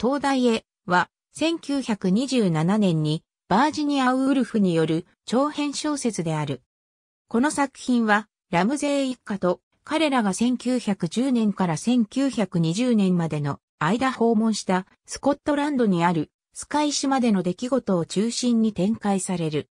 東大へは、1927年にバージニア・ウルフによる長編小説である。この作品は、ラムゼー一家と彼らが1910年から1920年までの間訪問したスコットランドにあるスカイ島での出来事を中心に展開される。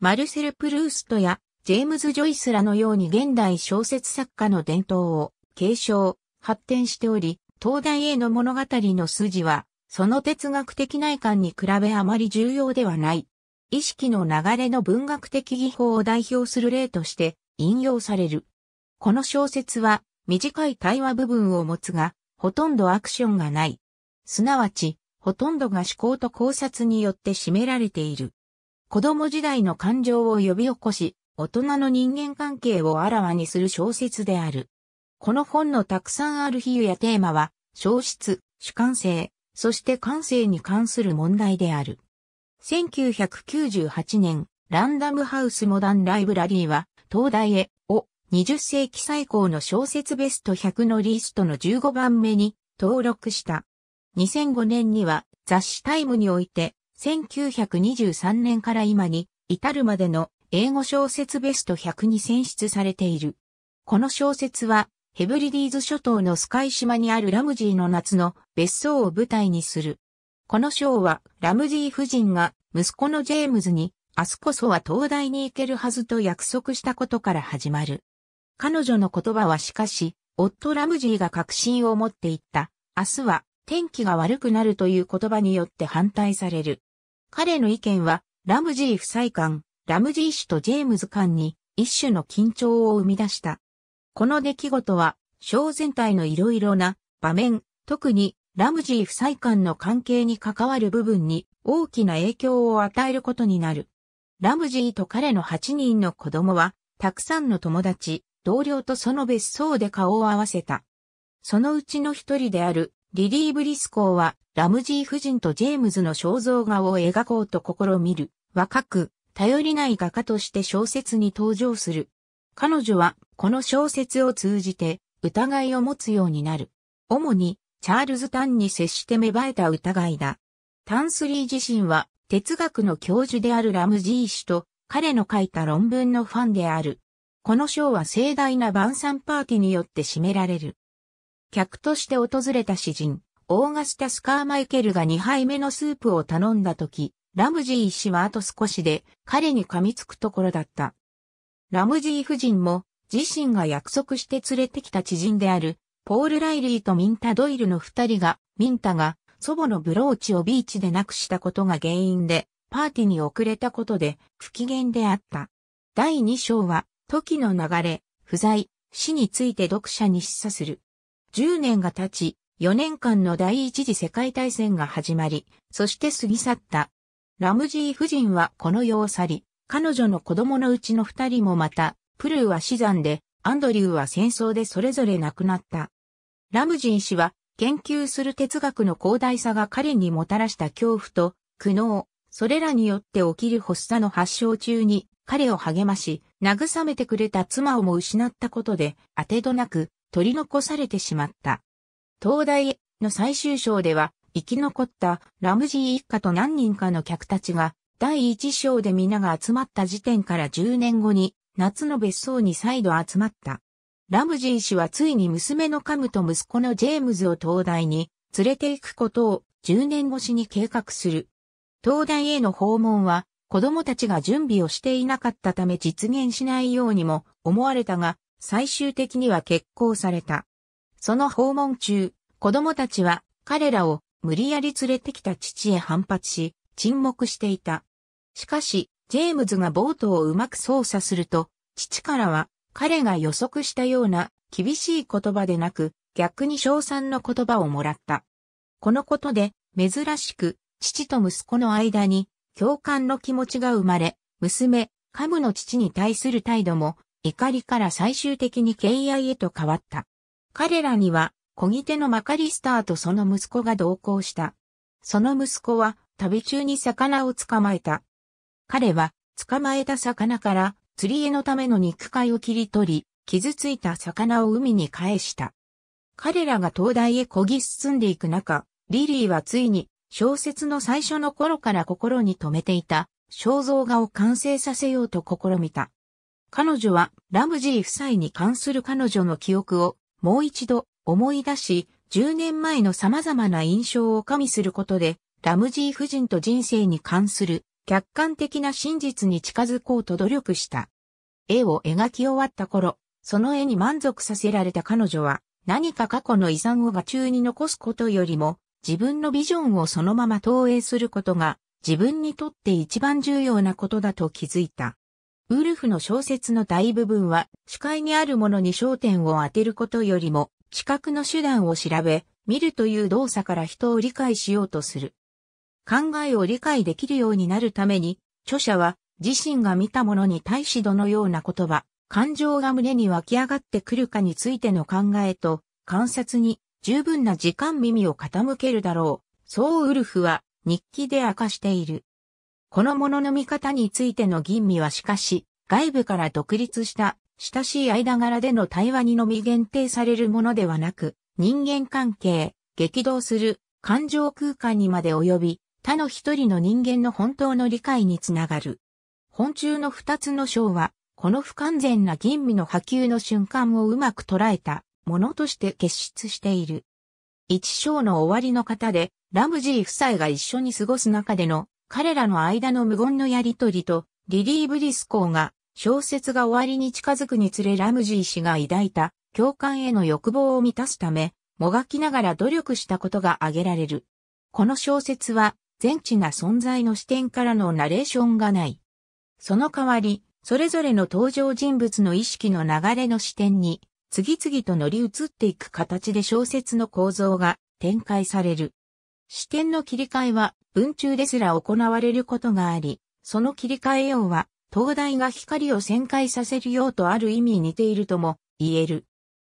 マルセル・プルーストやジェームズ・ジョイスらのように現代小説作家の伝統を継承、発展しており、東大への物語の筋はその哲学的内観に比べあまり重要ではない。意識の流れの文学的技法を代表する例として引用される。この小説は短い対話部分を持つが、ほとんどアクションがない。すなわち、ほとんどが思考と考察によって占められている。子供時代の感情を呼び起こし、大人の人間関係をあらわにする小説である。この本のたくさんある比喩やテーマは、消失、主観性、そして感性に関する問題である。1998年、ランダムハウスモダンライブラリーは、東大へ、を、20世紀最高の小説ベスト100のリストの15番目に登録した。2005年には、雑誌タイムにおいて、1923年から今に、至るまでの英語小説ベスト100に選出されている。この小説は、ヘブリディーズ諸島のスカイ島にあるラムジーの夏の別荘を舞台にする。このショーは、ラムジー夫人が息子のジェームズに、明日こそは東大に行けるはずと約束したことから始まる。彼女の言葉はしかし、夫ラムジーが確信を持っていった。明日は天気が悪くなるという言葉によって反対される。彼の意見は、ラムジー夫妻間、ラムジー氏とジェームズ間に一種の緊張を生み出した。この出来事は、ショー全体のいろいろな場面、特にラムジー夫妻間の関係に関わる部分に大きな影響を与えることになる。ラムジーと彼の8人の子供は、たくさんの友達、同僚とその別荘で顔を合わせた。そのうちの一人であるリリー・ブリスコーは、ラムジー夫人とジェームズの肖像画を描こうと試みる、若く、頼りない画家として小説に登場する。彼女はこの小説を通じて疑いを持つようになる。主にチャールズ・タンに接して芽生えた疑いだ。タンスリー自身は哲学の教授であるラムジー氏と彼の書いた論文のファンである。この賞は盛大な晩餐パーティーによって占められる。客として訪れた詩人、オーガスタス・カーマイケルが2杯目のスープを頼んだ時、ラムジー氏はあと少しで彼に噛みつくところだった。ラムジー夫人も自身が約束して連れてきた知人であるポール・ライリーとミンタ・ドイルの二人が、ミンタが祖母のブローチをビーチでなくしたことが原因で、パーティーに遅れたことで不機嫌であった。第二章は、時の流れ、不在、死について読者に示唆する。10年が経ち、4年間の第一次世界大戦が始まり、そして過ぎ去った。ラムジー夫人はこの世を去り、彼女の子供のうちの二人もまた、プルーは死産で、アンドリューは戦争でそれぞれ亡くなった。ラムジー氏は、研究する哲学の広大さが彼にもたらした恐怖と苦悩、それらによって起きる発作の発症中に彼を励まし、慰めてくれた妻をも失ったことで、当てどなく取り残されてしまった。東大の最終章では、生き残ったラムジー一家と何人かの客たちが、第一章で皆が集まった時点から10年後に、夏の別荘に再度集まった。ラムジー氏はついに娘のカムと息子のジェームズを東大に連れて行くことを10年越しに計画する。東大への訪問は子供たちが準備をしていなかったため実現しないようにも思われたが、最終的には決行された。その訪問中、子供たちは彼らを無理やり連れてきた父へ反発し、沈黙していた。しかし、ジェームズがボートをうまく操作すると、父からは彼が予測したような厳しい言葉でなく、逆に称賛の言葉をもらった。このことで、珍しく、父と息子の間に共感の気持ちが生まれ、娘、カムの父に対する態度も、怒りから最終的に敬愛へと変わった。彼らには、小ぎ手のマカリスターとその息子が同行した。その息子は、旅中に魚を捕まえた。彼は捕まえた魚から釣り絵のための肉塊を切り取り、傷ついた魚を海に返した。彼らが灯台へこぎ進んでいく中、リリーはついに小説の最初の頃から心に留めていた肖像画を完成させようと試みた。彼女はラムジー夫妻に関する彼女の記憶をもう一度思い出し、10年前の様々な印象を加味することで、ラムジー夫人と人生に関する客観的な真実に近づこうと努力した。絵を描き終わった頃、その絵に満足させられた彼女は、何か過去の遺産を画中に残すことよりも、自分のビジョンをそのまま投影することが、自分にとって一番重要なことだと気づいた。ウルフの小説の大部分は、視界にあるものに焦点を当てることよりも、視覚の手段を調べ、見るという動作から人を理解しようとする。考えを理解できるようになるために、著者は自身が見たものに対しどのような言葉、感情が胸に湧き上がってくるかについての考えと観察に十分な時間耳を傾けるだろう。そうウルフは日記で明かしている。このものの見方についての吟味はしかし、外部から独立した親しい間柄での対話にのみ限定されるものではなく、人間関係、激動する感情空間にまで及び、他の一人の人間の本当の理解につながる。本中の二つの章は、この不完全な吟味の波及の瞬間をうまく捉えたものとして結出している。一章の終わりの方で、ラムジー夫妻が一緒に過ごす中での彼らの間の無言のやりとりと、リリー・ブリスコーが小説が終わりに近づくにつれラムジー氏が抱いた共感への欲望を満たすため、もがきながら努力したことが挙げられる。この小説は全知な存在の視点からのナレーションがない。その代わり、それぞれの登場人物の意識の流れの視点に、次々と乗り移っていく形で小説の構造が展開される。視点の切り替えは文中ですら行われることがあり、その切り替えようは、灯台が光を旋回させるようとある意味似ているとも言える。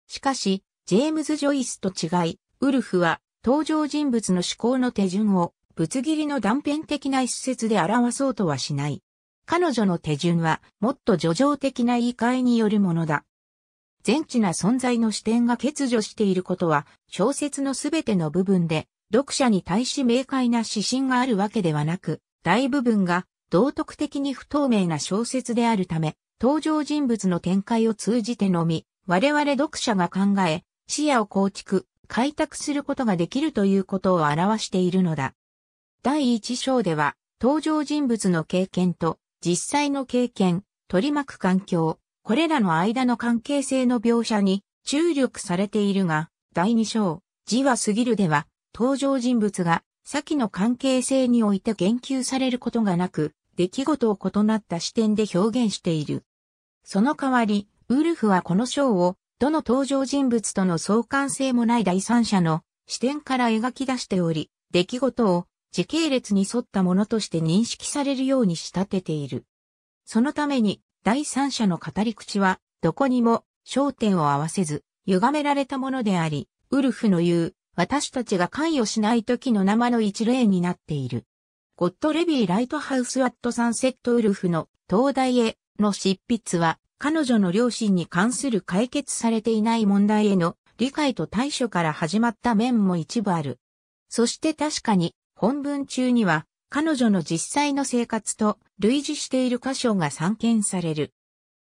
しかし、ジェームズ・ジョイスと違い、ウルフは登場人物の思考の手順をぶつ切りの断片的な一節で表そうとはしない。彼女の手順は、もっと叙情的な言い換えによるものだ。全知な存在の視点が欠如していることは、小説のすべての部分で、読者に対し明快な指針があるわけではなく、大部分が道徳的に不透明な小説であるため、登場人物の展開を通じてのみ、我々読者が考え、視野を構築、開拓することができるということを表しているのだ。第1章では、登場人物の経験と実際の経験、取り巻く環境、これらの間の関係性の描写に注力されているが、第2章、字は過ぎるでは、登場人物が先の関係性において言及されることがなく、出来事を異なった視点で表現している。その代わり、ウルフはこの章を、どの登場人物との相関性もない第三者の視点から描き出しており、出来事を時系列に沿ったものとして認識されるように仕立てている。そのために第三者の語り口はどこにも焦点を合わせず歪められたものであり、ウルフの言う私たちが関与しない時の生の一例になっている。ゴッドレビー・ライトハウス・アット・サンセット・ウルフの東大への執筆は彼女の両親に関する解決されていない問題への理解と対処から始まった面も一部ある。そして確かに本文中には、彼女の実際の生活と類似している箇所が散見される。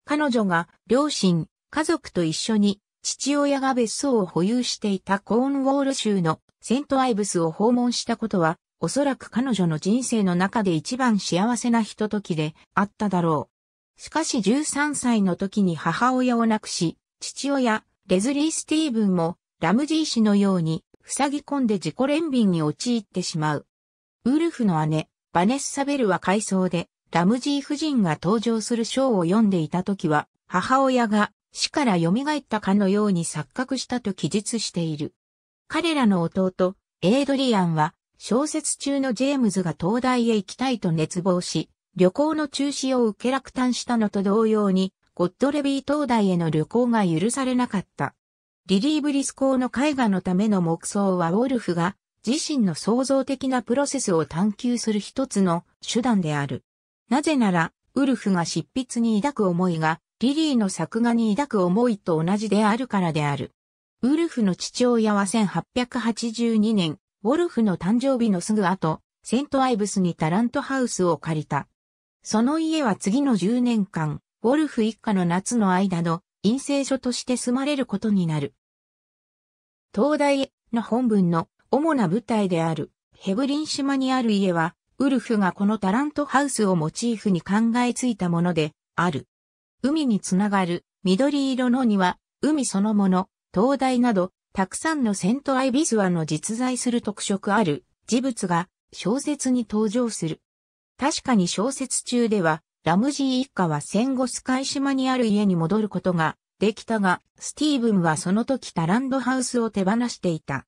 彼女が両親、家族と一緒に父親が別荘を保有していたコーンウォール州のセントアイブスを訪問したことは、おそらく彼女の人生の中で一番幸せなひと時であっただろう。しかし13歳の時に母親を亡くし、父親、レズリー・スティーブンもラムジー氏のように塞ぎ込んで自己憐憫に陥ってしまう。ウルフの姉、バネッサ・ベルは回想で、ラムジー夫人が登場するショーを読んでいた時は、母親が死から蘇ったかのように錯覚したと記述している。彼らの弟、エイドリアンは、小説中のジェームズが東大へ行きたいと熱望し、旅行の中止を受け落胆したのと同様に、ゴッドレビー東大への旅行が許されなかった。リリー・ブリスコーの絵画のための木想はウォルフが自身の創造的なプロセスを探求する一つの手段である。なぜなら、ウルフが執筆に抱く思いが、リリーの作画に抱く思いと同じであるからである。ウルフの父親は1882年、ウォルフの誕生日のすぐ後、セントアイブスにタラントハウスを借りた。その家は次の10年間、ウォルフ一家の夏の間の陰性所として住まれることになる。東大の本文の主な舞台であるヘブリン島にある家は、ウルフがこのタラントハウスをモチーフに考えついたものである。海につながる緑色の庭、海そのもの、灯台など、たくさんのセントアイビスワの実在する特色ある事物が小説に登場する。確かに小説中では、ラムジー一家は戦後スカイ島にある家に戻ることができたが、スティーブンはその時タランドハウスを手放していた。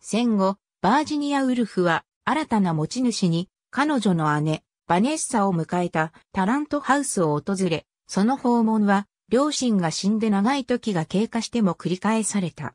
戦後、バージニア・ウルフは新たな持ち主に彼女の姉、バネッサを迎えたタラントハウスを訪れ、その訪問は両親が死んで長い時が経過しても繰り返された。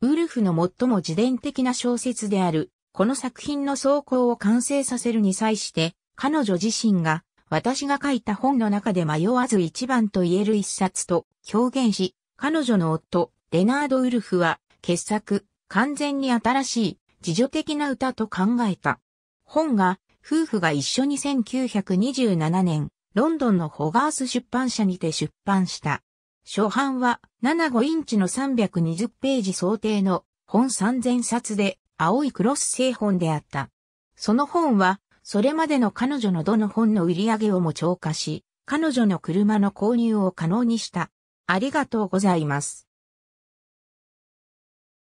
ウルフの最も自伝的な小説である、この作品の走行を完成させるに際して、彼女自身が私が書いた本の中で迷わず一番と言える一冊と表現し、彼女の夫、レナード・ウルフは、傑作、完全に新しい、自助的な歌と考えた。本が、夫婦が一緒に1927年、ロンドンのホガース出版社にて出版した。初版は75インチの320ページ想定の本3000冊で青いクロス製本であった。その本はそれまでの彼女のどの本の売り上げをも超過し、彼女の車の購入を可能にした。ありがとうございます。